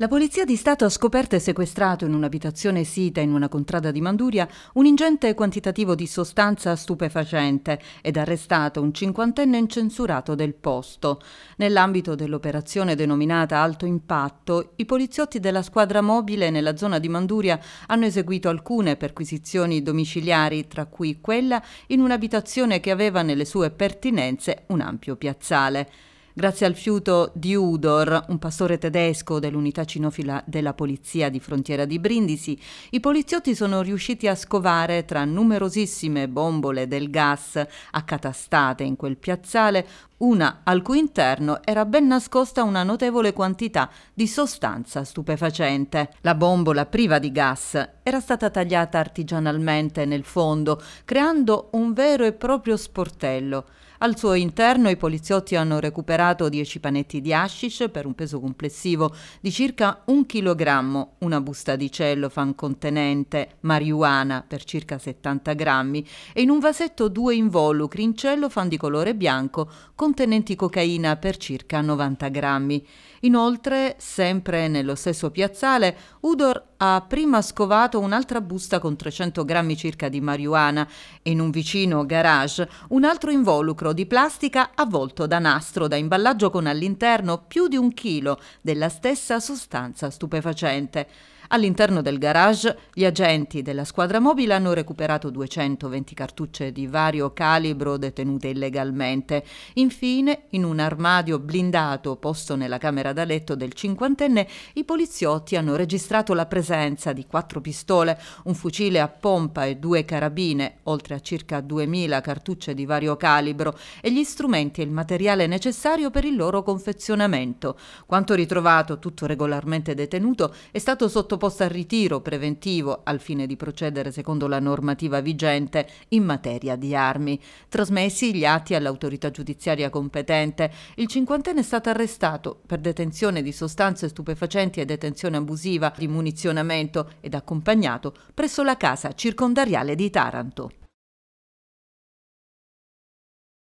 La Polizia di Stato ha scoperto e sequestrato in un'abitazione sita in una contrada di Manduria un ingente quantitativo di sostanza stupefacente ed arrestato un cinquantenne incensurato del posto. Nell'ambito dell'operazione denominata Alto Impatto, i poliziotti della squadra mobile nella zona di Manduria hanno eseguito alcune perquisizioni domiciliari, tra cui quella in un'abitazione che aveva nelle sue pertinenze un ampio piazzale. Grazie al fiuto di Udor, un pastore tedesco dell'unità cinofila della polizia di frontiera di Brindisi, i poliziotti sono riusciti a scovare tra numerosissime bombole del gas accatastate in quel piazzale una al cui interno era ben nascosta una notevole quantità di sostanza stupefacente. La bombola priva di gas era stata tagliata artigianalmente nel fondo, creando un vero e proprio sportello. Al suo interno i poliziotti hanno recuperato 10 panetti di hashish per un peso complessivo di circa un chilogrammo, una busta di cello contenente marijuana per circa 70 grammi e in un vasetto due involucri in cello di colore bianco con contenenti cocaina per circa 90 grammi. Inoltre, sempre nello stesso piazzale, Udor ha prima scovato un'altra busta con 300 grammi circa di marijuana e in un vicino garage un altro involucro di plastica avvolto da nastro da imballaggio con all'interno più di un chilo della stessa sostanza stupefacente. All'interno del garage gli agenti della squadra mobile hanno recuperato 220 cartucce di vario calibro detenute illegalmente. Infine, in un armadio blindato posto nella camera da letto del cinquantenne, i poliziotti hanno registrato la presenza presenza di quattro pistole, un fucile a pompa e due carabine, oltre a circa 2000 cartucce di vario calibro e gli strumenti e il materiale necessario per il loro confezionamento. Quanto ritrovato, tutto regolarmente detenuto, è stato sottoposto a ritiro preventivo al fine di procedere secondo la normativa vigente in materia di armi. Trasmessi gli atti all'autorità giudiziaria competente, il cinquantenne è stato arrestato per detenzione di sostanze stupefacenti e detenzione abusiva di munizioni condizionamento ed accompagnato presso la casa circondariale di Taranto.